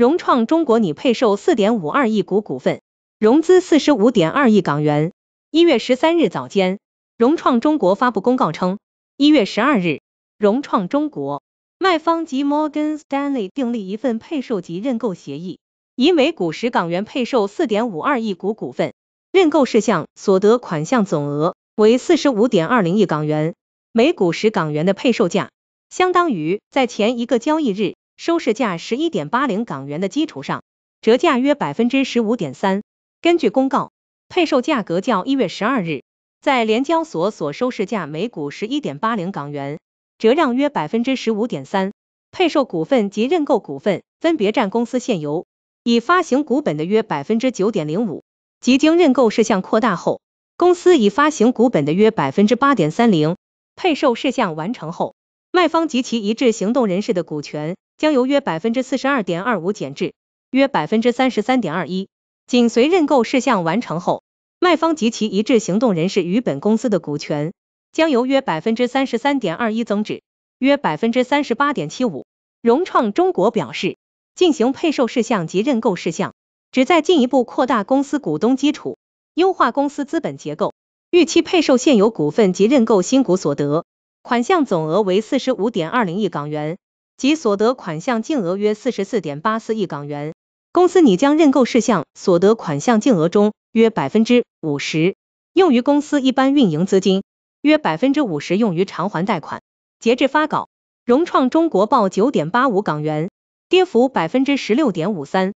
融创中国拟配售四点五二亿股股份，融资四十五点二亿港元。一月十三日早间，融创中国发布公告称，一月十二日，融创中国卖方及 Morgan Stanley 签立一份配售及认购协议，以每股十港元配售四点五二亿股股份，认购事项所得款项总额为四十五点二零亿港元，每股十港元的配售价，相当于在前一个交易日。收市价十一点八零港元的基础上，折价约百分之十五点三。根据公告，配售价格较一月十二日在联交所所收市价每股十一点八零港元折让约百分之十五点三。配售股份及认购股份分别占公司现有已发行股本的约百分之九点零五及经认购事项扩大后，公司已发行股本的约百分之八点三零。配售事项完成后，卖方及其一致行动人士的股权。将由约百分之四十二点二五减至约百分之三十三点二一，紧随认购事项完成后，卖方及其一致行动人士与本公司的股权将由约百分之三十三点二一增至约百分之三十八点七五。融创中国表示，进行配售事项及认购事项，旨在进一步扩大公司股东基础，优化公司资本结构。预期配售现有股份及认购新股所得款项总额为四十五点二零亿港元。及所得款项净额约四十四点八四亿港元，公司拟将认购事项所得款项净额中约百分之五十用于公司一般运营资金，约百分之五十用于偿还贷款。截至发稿，融创中国报九点八五港元，跌幅百分之十六点五三。